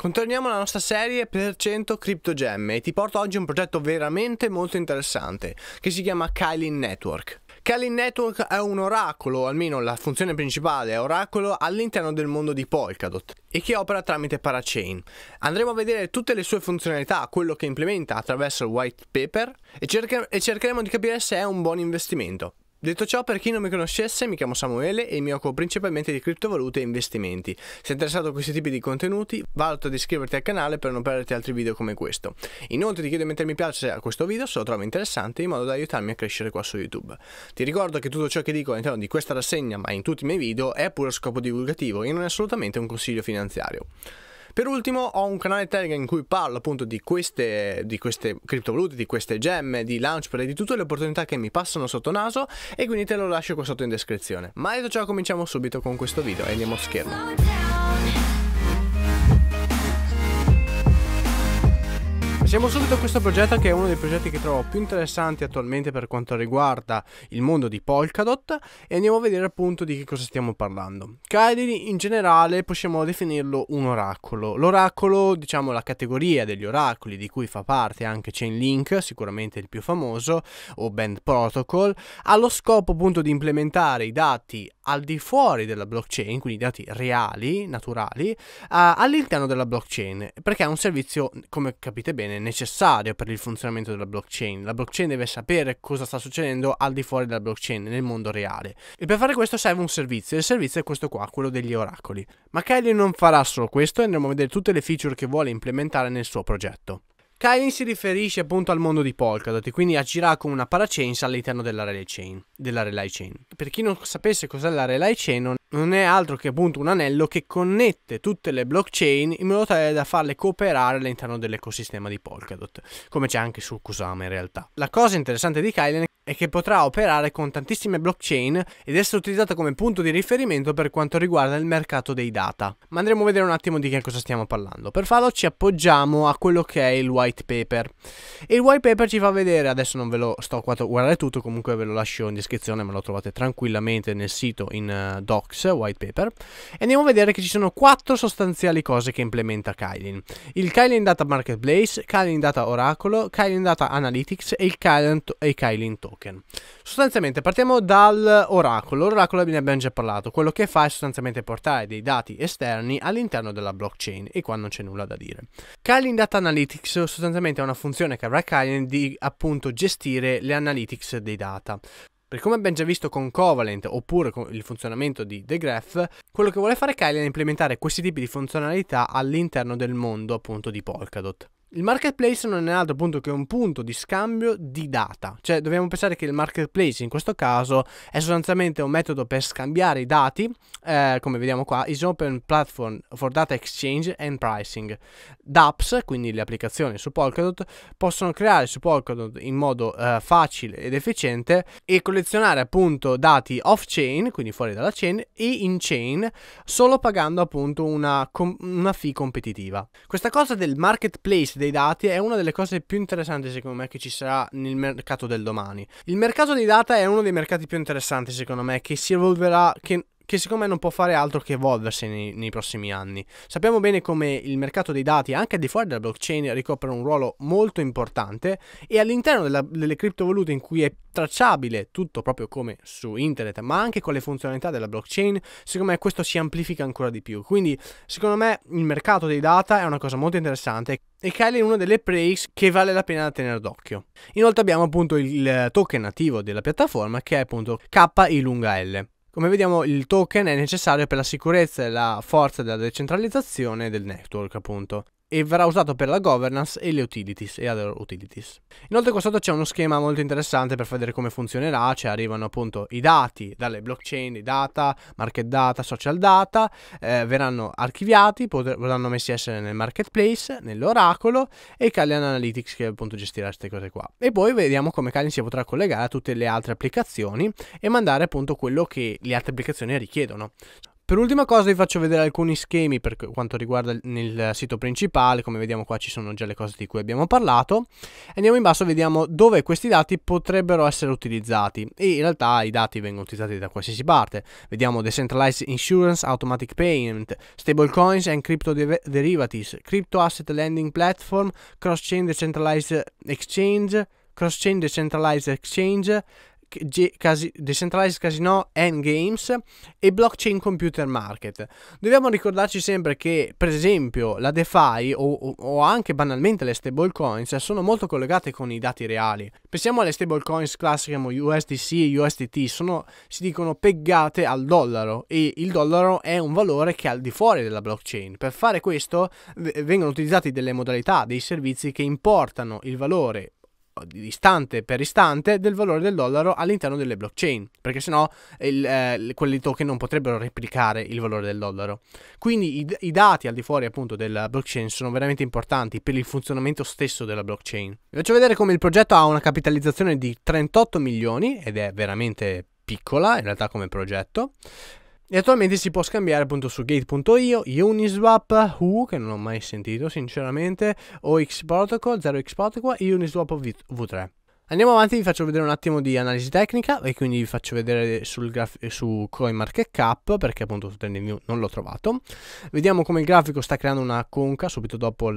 Continuiamo la nostra serie per 100 criptogemme e ti porto oggi un progetto veramente molto interessante che si chiama Kylin Network. Kylin Network è un oracolo, almeno la funzione principale è oracolo, all'interno del mondo di Polkadot e che opera tramite Parachain. Andremo a vedere tutte le sue funzionalità, quello che implementa attraverso il white paper e, cerca e cercheremo di capire se è un buon investimento. Detto ciò, per chi non mi conoscesse, mi chiamo Samuele e mi occupo principalmente di criptovalute e investimenti. Se interessato a questi tipi di contenuti, valuta di iscriverti al canale per non perderti altri video come questo. Inoltre ti chiedo di mettermi piace a questo video se lo trovi interessante in modo da aiutarmi a crescere qua su YouTube. Ti ricordo che tutto ciò che dico all'interno di questa rassegna, ma in tutti i miei video, è pure a scopo divulgativo e non è assolutamente un consiglio finanziario. Per ultimo ho un canale Telegram in cui parlo appunto di queste, di queste criptovalute, di queste gemme, di Launchpad e di tutte le opportunità che mi passano sotto naso e quindi te lo lascio qua sotto in descrizione. Ma detto ciò cominciamo subito con questo video e andiamo a schermo. Siamo subito a questo progetto che è uno dei progetti che trovo più interessanti attualmente per quanto riguarda il mondo di Polkadot e andiamo a vedere appunto di che cosa stiamo parlando. Kairi in generale possiamo definirlo un oracolo. L'oracolo, diciamo la categoria degli oracoli di cui fa parte anche Chainlink, sicuramente il più famoso, o Band Protocol, ha lo scopo appunto di implementare i dati al di fuori della blockchain, quindi dati reali, naturali, eh, all'interno della blockchain, perché è un servizio, come capite bene, necessario per il funzionamento della blockchain. La blockchain deve sapere cosa sta succedendo al di fuori della blockchain, nel mondo reale. E per fare questo serve un servizio, e il servizio è questo qua, quello degli oracoli. Ma Kylie non farà solo questo e andremo a vedere tutte le feature che vuole implementare nel suo progetto. Kylie si riferisce appunto al mondo di Polkadot e quindi agirà come una parachain all'interno della relay chain, della relay chain. Per chi non sapesse cos'è la relay chain, non non è altro che appunto un anello che connette tutte le blockchain in modo tale da farle cooperare all'interno dell'ecosistema di Polkadot, come c'è anche su Kusama in realtà. La cosa interessante di Kylen è che potrà operare con tantissime blockchain ed essere utilizzata come punto di riferimento per quanto riguarda il mercato dei data. Ma andremo a vedere un attimo di che cosa stiamo parlando. Per farlo ci appoggiamo a quello che è il white paper. E il white paper ci fa vedere, adesso non ve lo sto qua a guardare tutto, comunque ve lo lascio in descrizione, ma lo trovate tranquillamente nel sito in eh, docs White Paper e andiamo a vedere che ci sono quattro sostanziali cose che implementa Kylin. Il Kylin Data Marketplace, Kylin Data Oracolo, Kylin Data Analytics e il Kylin, e Kylin Token. Sostanzialmente partiamo dall'oracolo, l'oracolo ne abbiamo già parlato, quello che fa è sostanzialmente portare dei dati esterni all'interno della blockchain e qua non c'è nulla da dire. Kylin Data Analytics sostanzialmente è una funzione che avrà Kylin di appunto gestire le analytics dei data. Per come abbiamo già visto con Covalent oppure con il funzionamento di The Graph, quello che vuole fare Kyle è implementare questi tipi di funzionalità all'interno del mondo appunto di Polkadot. Il marketplace non è altro appunto che un punto di scambio di data, cioè dobbiamo pensare che il marketplace in questo caso è sostanzialmente un metodo per scambiare i dati, eh, come vediamo qua, is open platform for data exchange and pricing. DApps, quindi le applicazioni su Polkadot, possono creare su Polkadot in modo eh, facile ed efficiente e collezionare appunto dati off-chain, quindi fuori dalla chain, e in-chain solo pagando appunto una, una fee competitiva. Questa cosa del marketplace analisi dei dati è una delle cose più interessanti secondo me che ci sarà nel mercato del domani. Il mercato dei data è uno dei mercati più interessanti secondo me che si evolverà, che che secondo me non può fare altro che evolversi nei, nei, prossimi anni. Sappiamo bene come il mercato dei dati, anche al di fuori della blockchain, ricopre un ruolo molto importante e all'interno della, delle criptovalute in cui è tracciabile tutto proprio come su internet, ma anche con le funzionalità della blockchain, secondo me questo si amplifica ancora di più. Quindi, secondo me, il mercato dei data è una cosa molto interessante e Kyle è una delle breaks che vale la pena tenere d'occhio. Inoltre abbiamo appunto il token nativo della piattaforma che è appunto KI come vediamo il token è necessario per la sicurezza e la forza della decentralizzazione del network appunto e verrà usato per la governance e le utilities e other utilities. Inoltre qua sotto c'è uno schema molto interessante per vedere come funzionerà, cioè arrivano appunto i dati dalle blockchain, i data, market data, social data, eh, verranno archiviati, verranno messi a essere nel marketplace, nell'oracolo e Kalian Analytics che appunto gestirà queste cose qua. E poi vediamo come Kalian si potrà collegare a tutte le altre applicazioni e mandare appunto quello che le altre applicazioni richiedono. Per ultima cosa vi faccio vedere alcuni schemi per quanto riguarda il, sito principale, come vediamo qua ci sono già le cose di cui abbiamo parlato. Andiamo in basso e vediamo dove questi dati potrebbero essere utilizzati e in realtà i dati vengono utilizzati da qualsiasi parte. Vediamo Decentralized Insurance, Automatic Payment, Stablecoins and Crypto de Derivatives, Crypto Asset Lending Platform, Cross-Chain Decentralized Exchange, Cross-Chain Decentralized Exchange, Casi- Decentralized Casino Endgames e Blockchain Computer Market. Dobbiamo ricordarci sempre che, per esempio, la DeFi o, o anche banalmente le stablecoins sono molto collegate con i dati reali. Pensiamo alle stablecoins classiche come USDC e USDT, sono, si dicono peggate al dollaro e il dollaro è un valore che è al di fuori della blockchain. Per fare questo v- vengono utilizzati delle modalità, dei servizi che importano il valore istante per istante del valore del dollaro all'interno delle blockchain, perché sennò il, eh, quelli token non potrebbero replicare il valore del dollaro. Quindi i, i, dati al di fuori appunto della blockchain sono veramente importanti per il funzionamento stesso della blockchain. Vi faccio vedere come il progetto ha una capitalizzazione di 38 milioni ed è veramente piccola in realtà come progetto. E attualmente si può scambiare appunto su gate.io, Uniswap, Who, che non ho mai sentito sinceramente, o X Protocol, 0x Protocol e Uniswap v3. Andiamo avanti, vi faccio vedere un attimo di analisi tecnica e quindi vi faccio vedere sul graf- su CoinMarketCap perché appunto su Trending non l'ho trovato. Vediamo come il grafico sta creando una conca subito dopo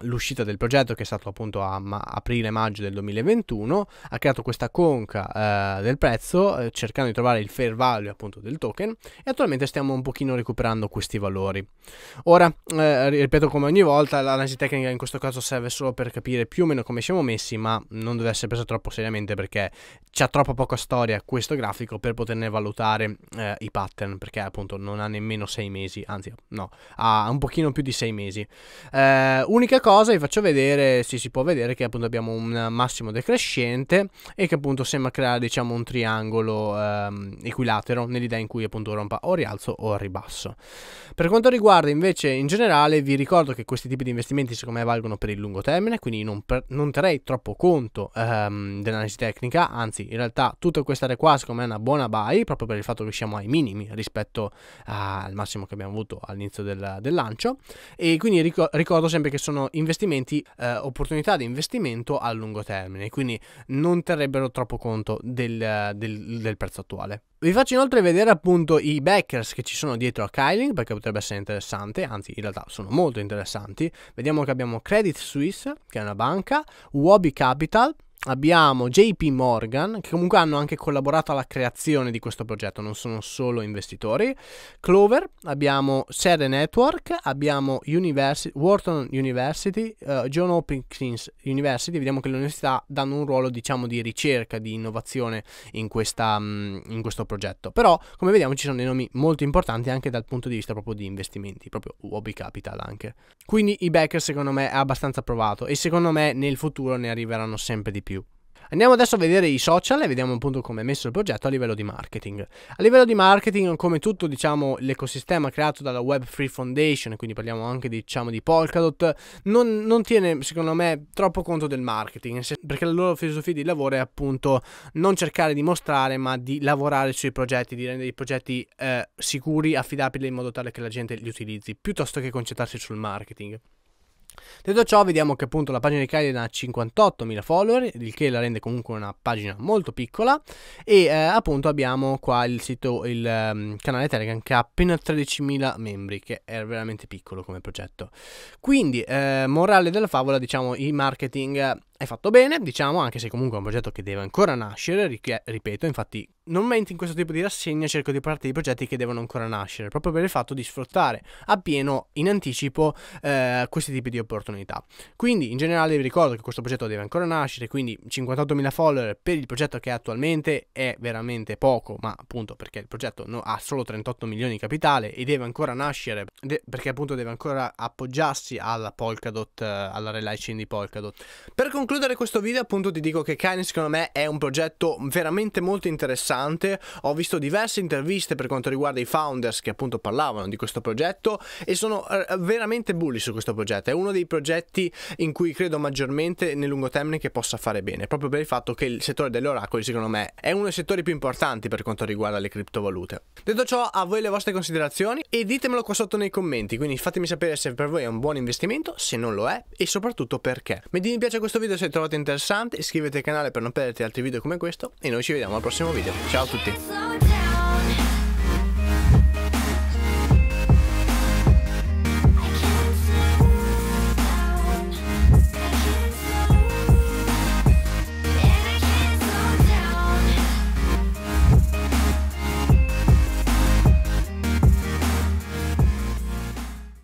l'uscita del progetto che è stato appunto a ma- aprile-maggio del 2021. Ha creato questa conca eh, del prezzo eh, cercando di trovare il fair value appunto del token e attualmente stiamo un pochino recuperando questi valori. Ora, eh, ripeto come ogni volta, l'analisi tecnica in questo caso serve solo per capire più o meno come siamo messi ma non deve deve essere presa troppo seriamente perché c'è troppo poca storia questo grafico per poterne valutare eh, i pattern perché appunto non ha nemmeno 6 mesi, anzi no, ha un pochino più di 6 mesi. Eh, unica cosa, vi faccio vedere, sì, si può vedere che appunto abbiamo un massimo decrescente e che appunto sembra creare diciamo un triangolo ehm, equilatero nell'idea in cui appunto rompa o rialzo o ribasso. Per quanto riguarda invece in generale vi ricordo che questi tipi di investimenti secondo me valgono per il lungo termine, quindi non, per, non terrei troppo conto um, ehm, di tecnica, anzi in realtà tutte queste aree qua secondo me è una buona buy proprio per il fatto che siamo ai minimi rispetto al massimo che abbiamo avuto all'inizio del, del, lancio e quindi ricordo sempre che sono investimenti, eh, opportunità di investimento a lungo termine, quindi non terrebbero troppo conto del, del, del prezzo attuale. Vi faccio inoltre vedere appunto i backers che ci sono dietro a Kyling perché potrebbe essere interessante, anzi in realtà sono molto interessanti. Vediamo che abbiamo Credit Suisse, che è una banca, Wabi Capital, abbiamo JP Morgan, che comunque hanno anche collaborato alla creazione di questo progetto, non sono solo investitori, Clover, abbiamo Sere Network, abbiamo Universi- Wharton University, uh, John Hopkins University, vediamo che le università danno un ruolo diciamo di ricerca, di innovazione in, questa, mm, in questo progetto, però come vediamo ci sono dei nomi molto importanti anche dal punto di vista proprio di investimenti, proprio Hobby Capital anche. Quindi i backer secondo me è abbastanza provato e secondo me nel futuro ne arriveranno sempre di più. Andiamo adesso a vedere i social e vediamo appunto come è messo il progetto a livello di marketing. A livello di marketing, come tutto diciamo, l'ecosistema creato dalla web Free Foundation, quindi parliamo anche diciamo, di Polkadot, non, non, tiene secondo me troppo conto del marketing, perché la loro filosofia di lavoro è appunto non cercare di mostrare ma di lavorare sui progetti, di rendere i progetti eh, sicuri, affidabili in modo tale che la gente li utilizzi, piuttosto che concentrarsi sul marketing. Detto ciò, vediamo che appunto la pagina di Kaiden ha 58.000 follower, il che la rende comunque una pagina molto piccola. E eh, appunto abbiamo qua il sito, il um, canale Telegram che ha appena 13.000 membri, che è veramente piccolo come progetto. Quindi, eh, morale della favola, diciamo, i marketing hai fatto bene, diciamo, anche se comunque è un progetto che deve ancora nascere, eh, ripeto, infatti non normalmente in questo tipo di rassegna cerco di parlare di progetti che devono ancora nascere, proprio per il fatto di sfruttare appieno in anticipo eh, questi tipi di opportunità. Quindi in generale vi ricordo che questo progetto deve ancora nascere, quindi 58.000 follower per il progetto che è attualmente è veramente poco, ma appunto perché il progetto no, ha solo 38 milioni di capitale e deve ancora nascere, de perché appunto deve ancora appoggiarsi alla Polkadot, eh, alla Relay Chain di Polkadot. Per concludere concludere questo video appunto ti dico che Kine secondo me è un progetto veramente molto interessante, ho visto diverse interviste per quanto riguarda i founders che appunto parlavano di questo progetto e sono eh, veramente bulli su questo progetto, è uno dei progetti in cui credo maggiormente nel lungo termine che possa fare bene, proprio per il fatto che il settore degli oracoli secondo me è uno dei settori più importanti per quanto riguarda le criptovalute. Detto ciò a voi le vostre considerazioni e ditemelo qua sotto nei commenti, quindi fatemi sapere se per voi è un buon investimento, se non lo è e soprattutto perché. Mi piace questo video se lo trovate interessante iscrivetevi al canale per non perderti altri video come questo e noi ci vediamo al prossimo video. Ciao a tutti!